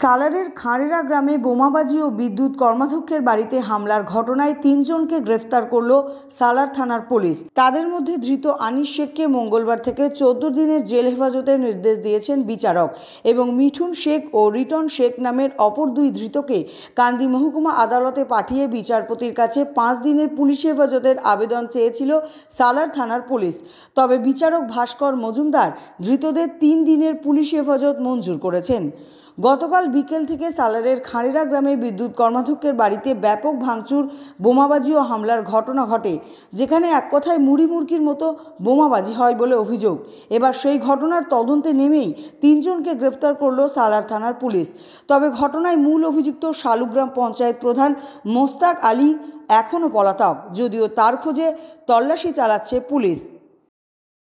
সালারের খাঁড়েরা গ্রামে বোমাবাজি ও বিদ্যুৎ কর্মাধ্যক্ষের বাড়িতে হামলার ঘটনায় তিনজনকে গ্রেফতার করল সালার থানার পুলিশ তাদের মধ্যে ধৃত আনিস শেখকে মঙ্গলবার থেকে চোদ্দ দিনের জেল হেফাজতের নির্দেশ দিয়েছেন বিচারক এবং মিঠুন শেখ ও রিটন শেখ নামের অপর দুই ধৃতকে কান্দি মহকুমা আদালতে পাঠিয়ে বিচারপতির কাছে পাঁচ দিনের পুলিশ হেফাজতের আবেদন চেয়েছিল সালার থানার পুলিশ তবে বিচারক ভাস্কর মজুমদার ধৃতদের তিন দিনের পুলিশ হেফাজত মঞ্জুর করেছেন গতকাল বিকেল থেকে সালারের খাঁড়েরা গ্রামে বিদ্যুৎ কর্মাধ্যক্ষের বাড়িতে ব্যাপক ভাঙচুর বোমাবাজি ও হামলার ঘটনা ঘটে যেখানে এক কথায় মুড়ি মতো বোমাবাজি হয় বলে অভিযোগ এবার সেই ঘটনার তদন্তে নেমেই তিনজনকে গ্রেপ্তার করল সালার থানার পুলিশ তবে ঘটনায় মূল অভিযুক্ত শালুগ্রাম পঞ্চায়েত প্রধান মোস্তাক আলী এখনও পলাতক যদিও তার খোঁজে তল্লাশি চালাচ্ছে পুলিশ